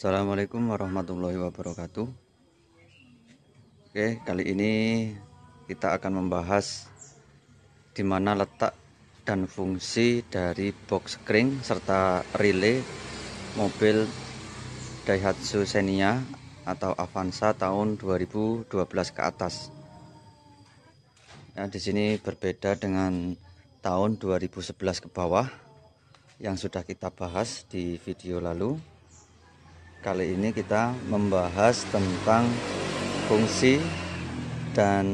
Assalamualaikum warahmatullahi wabarakatuh Oke kali ini kita akan membahas Dimana letak dan fungsi dari box kering serta relay mobil Daihatsu Xenia atau Avanza tahun 2012 ke atas Nah, di sini berbeda dengan tahun 2011 ke bawah yang sudah kita bahas di video lalu Kali ini kita membahas tentang fungsi dan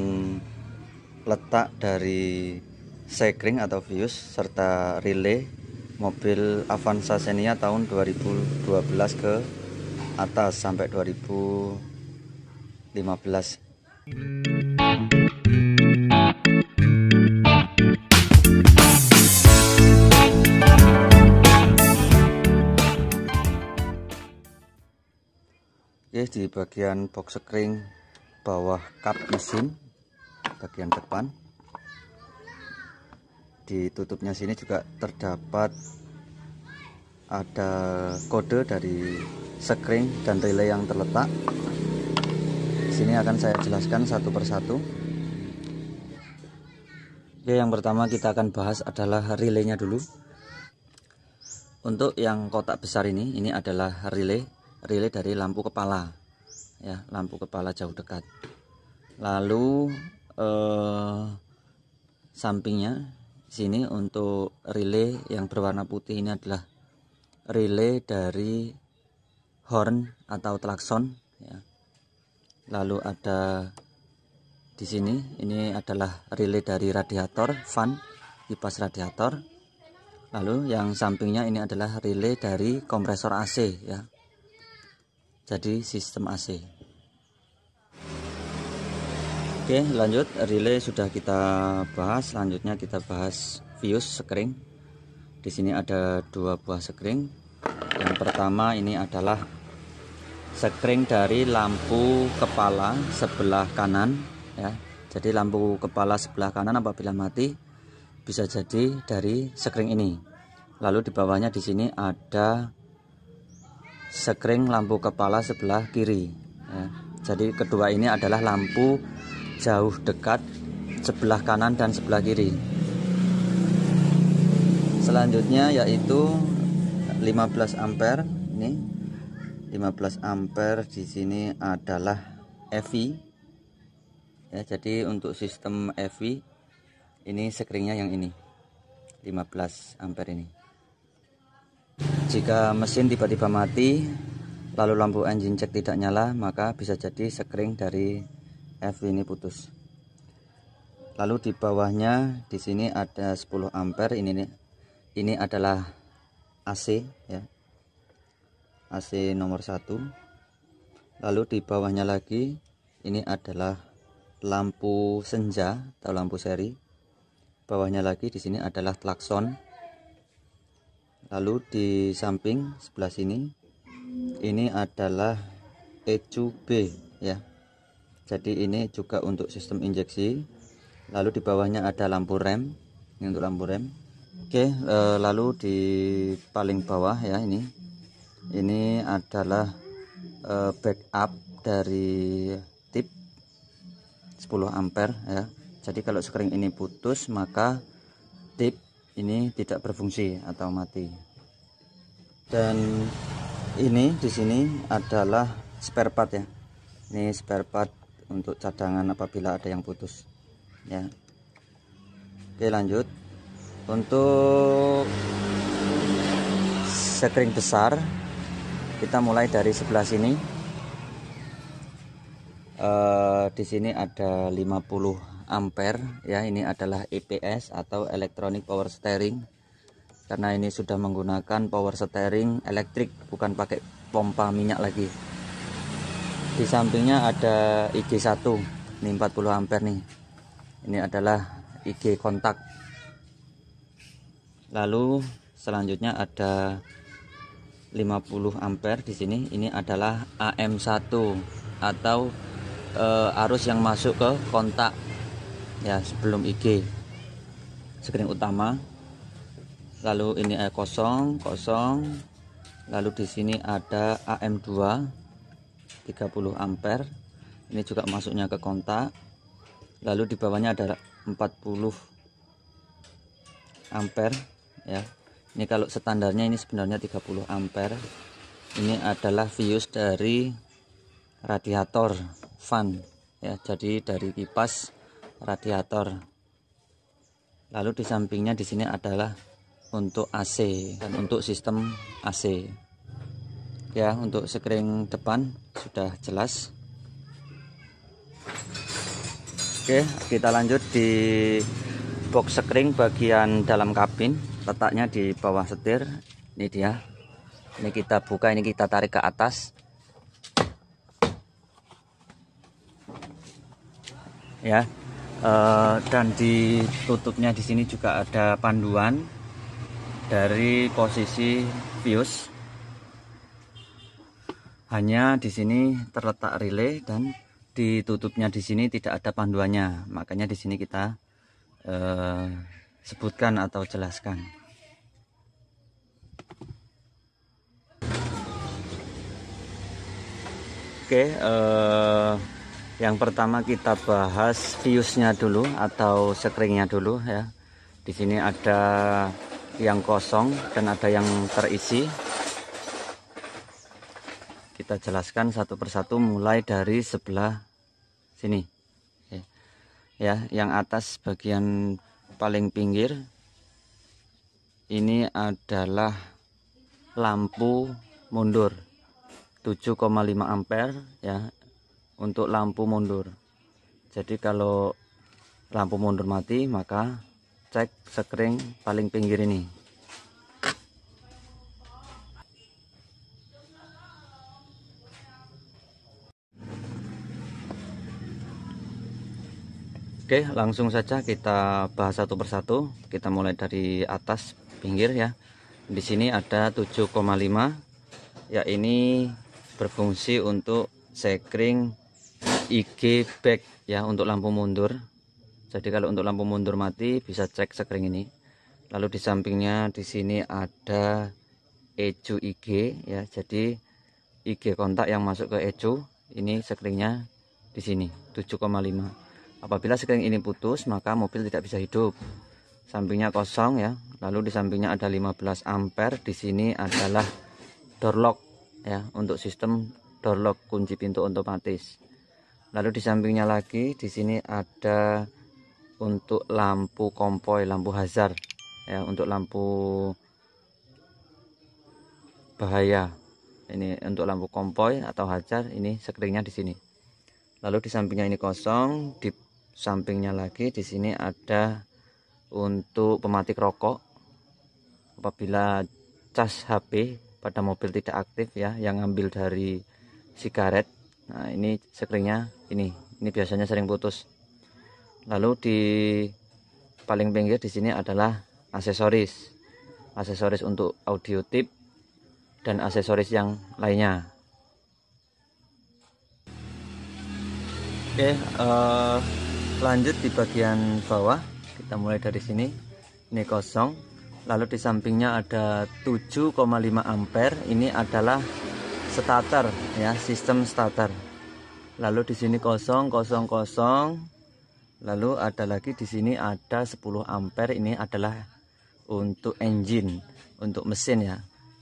letak dari sekring atau fius serta relay mobil Avanza Xenia tahun 2012 ke atas sampai 2015. Oke di bagian box screen bawah kap mesin bagian depan di tutupnya sini juga terdapat ada kode dari screen dan relay yang terletak sini akan saya jelaskan satu persatu Oke, yang pertama kita akan bahas adalah relaynya dulu untuk yang kotak besar ini ini adalah relay relay dari lampu kepala ya lampu kepala jauh dekat lalu eh, sampingnya sini untuk relay yang berwarna putih ini adalah relay dari horn atau klakson ya. lalu ada di sini ini adalah relay dari radiator fan kipas radiator lalu yang sampingnya ini adalah relay dari kompresor AC ya jadi sistem AC oke lanjut relay sudah kita bahas selanjutnya kita bahas fuse sekring di sini ada dua buah sekring yang pertama ini adalah sekring dari lampu kepala sebelah kanan ya jadi lampu kepala sebelah kanan apabila mati bisa jadi dari sekring ini lalu di bawahnya di sini ada sekring lampu kepala sebelah kiri. Ya. Jadi kedua ini adalah lampu jauh dekat sebelah kanan dan sebelah kiri. Selanjutnya yaitu 15 ampere ini 15 ampere di sini adalah EV ya jadi untuk sistem EV ini sekringnya yang ini 15 ampere ini jika mesin tiba-tiba mati, lalu lampu engine check tidak nyala, maka bisa jadi sekring dari FV ini putus. Lalu di bawahnya di sini ada 10 ampere ini ini adalah AC ya. AC nomor 1. Lalu di bawahnya lagi ini adalah lampu senja atau lampu seri. Bawahnya lagi di sini adalah klakson lalu di samping sebelah sini ini adalah ecu B ya jadi ini juga untuk sistem injeksi lalu di bawahnya ada lampu rem ini untuk lampu rem oke eh, lalu di paling bawah ya ini ini adalah eh, backup dari tip 10 ampere ya jadi kalau sekring ini putus maka tip ini tidak berfungsi atau mati dan ini di sini adalah spare part ya ini spare part untuk cadangan apabila ada yang putus ya oke lanjut untuk sekring besar kita mulai dari sebelah sini uh, di sini ada 50 ampere ya ini adalah EPS atau electronic power steering karena ini sudah menggunakan power steering elektrik bukan pakai pompa minyak lagi di sampingnya ada IG1 ini 40 ampere nih ini adalah IG kontak lalu selanjutnya ada 50 ampere di sini ini adalah AM1 atau e, arus yang masuk ke kontak ya sebelum IG screen utama lalu ini air kosong kosong lalu di sini ada AM2 30 ampere ini juga masuknya ke kontak lalu di bawahnya ada 40 ampere ya ini kalau standarnya ini sebenarnya 30 ampere ini adalah fuse dari radiator fan ya jadi dari kipas radiator. Lalu di sampingnya di sini adalah untuk AC dan untuk sistem AC. Ya, untuk sekring depan sudah jelas. Oke, kita lanjut di box sekring bagian dalam kabin. Letaknya di bawah setir. Ini dia. Ini kita buka, ini kita tarik ke atas. Ya, Eh, dan di tutupnya di sini juga ada panduan dari posisi fuse. Hanya di sini terletak relay dan di tutupnya di sini tidak ada panduannya. Makanya di sini kita eh, sebutkan atau jelaskan. Oke, okay, eh, yang pertama kita bahas fuse dulu atau sekringnya dulu ya. Di sini ada yang kosong dan ada yang terisi. Kita jelaskan satu persatu mulai dari sebelah sini. Ya, ya yang atas bagian paling pinggir ini adalah lampu mundur 7,5 ampere ya untuk lampu mundur jadi kalau lampu mundur mati maka cek sekring paling pinggir ini Oke, langsung saja kita bahas satu persatu. Kita mulai dari atas pinggir ya. Di sini ada 7,5. Ya, ini berfungsi untuk sekring IG back ya untuk lampu mundur jadi kalau untuk lampu mundur mati bisa cek sekring ini lalu di sampingnya di sini ada ecu IG ya jadi IG kontak yang masuk ke ecu ini sekringnya di sini 7,5 apabila sekring ini putus maka mobil tidak bisa hidup sampingnya kosong ya lalu di sampingnya ada 15 ampere di sini adalah door lock ya untuk sistem door lock kunci pintu otomatis Lalu di sampingnya lagi di sini ada untuk lampu kompoi, lampu hazard ya, untuk lampu bahaya. Ini untuk lampu kompoi atau hazard ini sekringnya di sini. Lalu di sampingnya ini kosong, di sampingnya lagi di sini ada untuk pematik rokok. Apabila cas HP pada mobil tidak aktif ya, yang ngambil dari sigaret. Nah, ini sekringnya ini ini biasanya sering putus lalu di paling pinggir di sini adalah aksesoris aksesoris untuk audio tip dan aksesoris yang lainnya oke uh, lanjut di bagian bawah kita mulai dari sini ini kosong lalu di sampingnya ada 7,5 ampere ini adalah starter ya sistem starter lalu di sini kosong kosong kosong lalu ada lagi di sini ada 10 ampere ini adalah untuk engine untuk mesin ya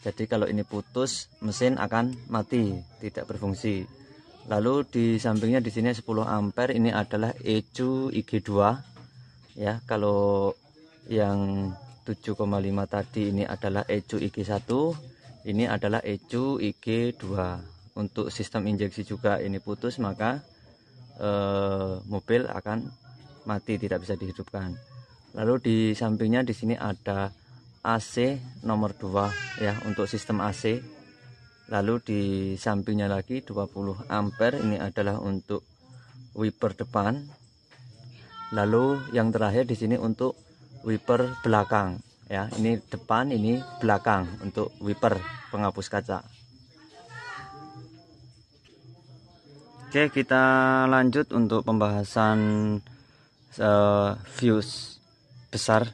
jadi kalau ini putus mesin akan mati tidak berfungsi lalu di sampingnya di sini 10 ampere ini adalah ECU IG2 ya kalau yang 7,5 tadi ini adalah ECU IG1 ini adalah ECU IG2 untuk sistem injeksi juga ini putus maka eh, mobil akan mati tidak bisa dihidupkan lalu di sampingnya di sini ada AC nomor 2 ya untuk sistem AC lalu di sampingnya lagi 20 ampere ini adalah untuk wiper depan lalu yang terakhir di sini untuk wiper belakang ya ini depan ini belakang untuk wiper penghapus kaca Oke, kita lanjut untuk pembahasan uh, eh, fuse besar.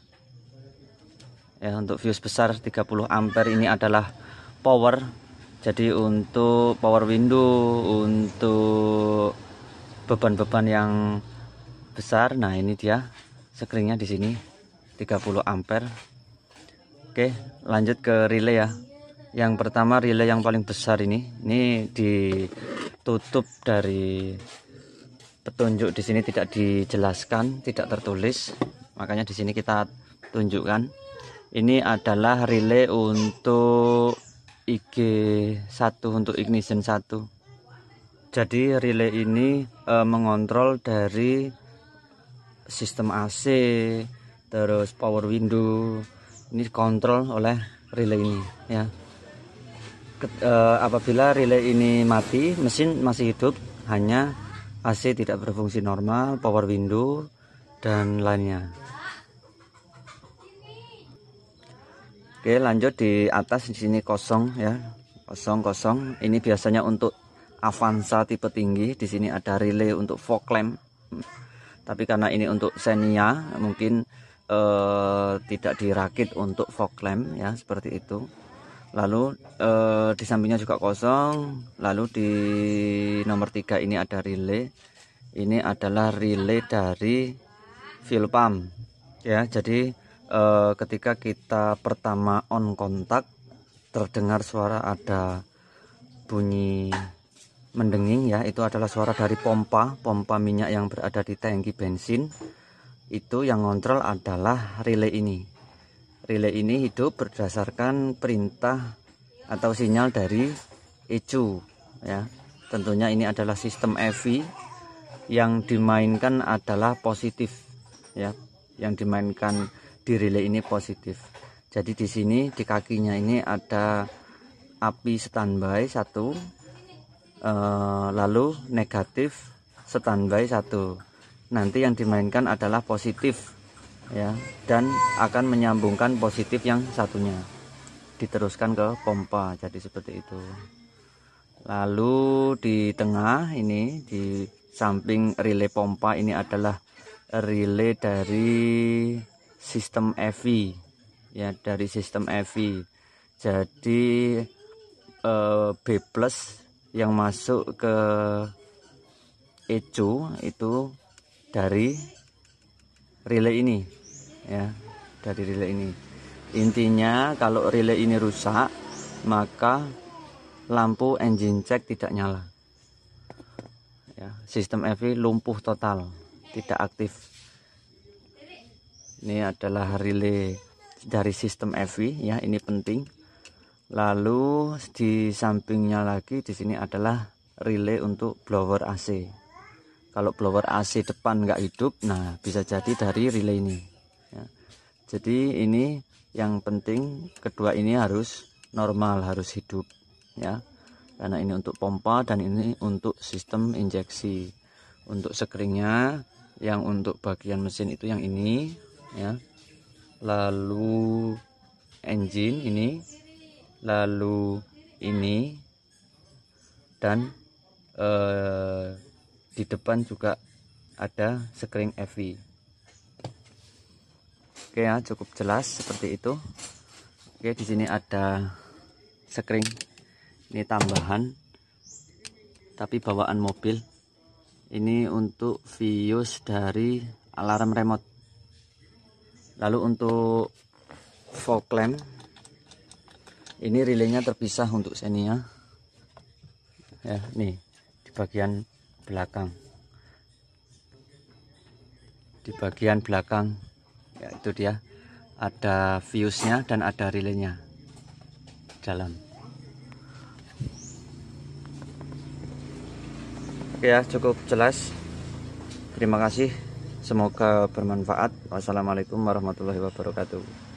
Ya, untuk fuse besar 30 ampere ini adalah power. Jadi untuk power window, untuk beban-beban yang besar. Nah, ini dia sekringnya di sini 30 ampere. Oke, lanjut ke relay ya. Yang pertama relay yang paling besar ini. Ini di tutup dari petunjuk di sini tidak dijelaskan, tidak tertulis. Makanya di sini kita tunjukkan. Ini adalah relay untuk IG1 untuk ignition 1. Jadi relay ini e, mengontrol dari sistem AC, terus power window. Ini kontrol oleh relay ini ya uh, apabila relay ini mati, mesin masih hidup, hanya AC tidak berfungsi normal, power window, dan lainnya. Oke, lanjut di atas di sini kosong ya. Kosong kosong. Ini biasanya untuk Avanza tipe tinggi. Di sini ada relay untuk fog lamp. Tapi karena ini untuk Xenia, mungkin eh, tidak dirakit untuk fog lamp ya, seperti itu lalu e, di sampingnya juga kosong lalu di nomor tiga ini ada relay ini adalah relay dari fuel pump ya jadi e, ketika kita pertama on kontak terdengar suara ada bunyi mendenging ya itu adalah suara dari pompa pompa minyak yang berada di tangki bensin itu yang ngontrol adalah relay ini Relay ini hidup berdasarkan perintah atau sinyal dari ECU ya. Tentunya ini adalah sistem EV yang dimainkan adalah positif ya. Yang dimainkan di relay ini positif. Jadi di sini di kakinya ini ada api standby satu e, lalu negatif standby satu nanti yang dimainkan adalah positif ya dan akan menyambungkan positif yang satunya diteruskan ke pompa jadi seperti itu lalu di tengah ini di samping relay pompa ini adalah relay dari sistem EV ya dari sistem EV jadi eh, B plus yang masuk ke ECU itu dari relay ini ya dari relay ini intinya kalau relay ini rusak maka lampu engine check tidak nyala ya, sistem EV lumpuh total tidak aktif ini adalah relay dari sistem EV ya ini penting lalu di sampingnya lagi di sini adalah relay untuk blower AC kalau blower AC depan nggak hidup nah bisa jadi dari relay ini jadi ini yang penting kedua ini harus normal harus hidup ya karena ini untuk pompa dan ini untuk sistem injeksi untuk sekringnya yang untuk bagian mesin itu yang ini ya lalu engine ini lalu ini dan eh, di depan juga ada sekring EV Oke ya, cukup jelas seperti itu. Oke, di sini ada sekring. Ini tambahan. Tapi bawaan mobil. Ini untuk fuse dari alarm remote. Lalu untuk fog lamp. Ini relaynya terpisah untuk Xenia. Ya, nih di bagian belakang. Di bagian belakang ya itu dia ada fuse-nya dan ada relay-nya jalan Oke ya cukup jelas terima kasih semoga bermanfaat wassalamualaikum warahmatullahi wabarakatuh